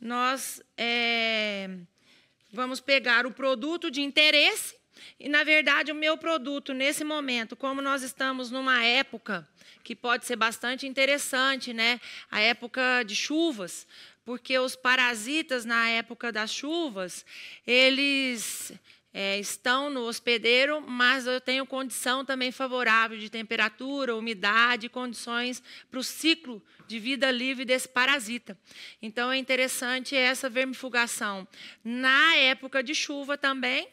nós é, vamos pegar o produto de interesse e, na verdade, o meu produto, nesse momento, como nós estamos numa época que pode ser bastante interessante, né? A época de chuvas, porque os parasitas, na época das chuvas, eles é, estão no hospedeiro, mas eu tenho condição também favorável de temperatura, umidade, condições para o ciclo de vida livre desse parasita. Então é interessante essa vermifugação na época de chuva também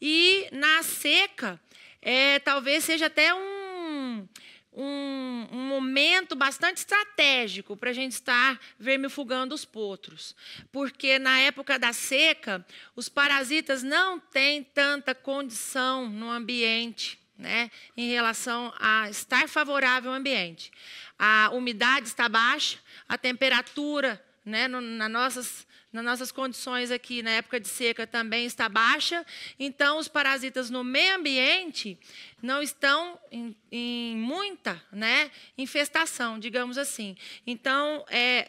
e na seca, é, talvez seja até um um, um, momento bastante estratégico para a gente estar vermifugando os potros. Porque na época da seca, os parasitas não têm tanta condição no ambiente. Né, em relação a estar favorável ao ambiente. A umidade está baixa, a temperatura né, no, nas nossas nas nossas condições aqui na época de seca também está baixa, então os parasitas no meio ambiente não estão em, em muita né, infestação, digamos assim. Então, é,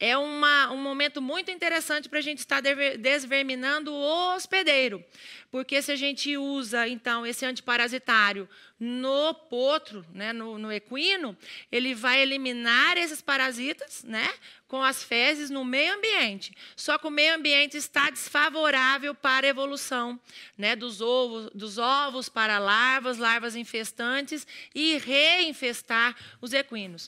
é uma, um momento muito interessante para a gente estar desverminando o hospedeiro. Porque se a gente usa, então, esse antiparasitário no potro, né, no, no, equino, ele vai eliminar esses parasitas né, com as fezes no meio ambiente. Só que o meio ambiente está desfavorável para a evolução né, dos, ovos, dos ovos para larvas, larvas infestantes e reinfestar os equinos.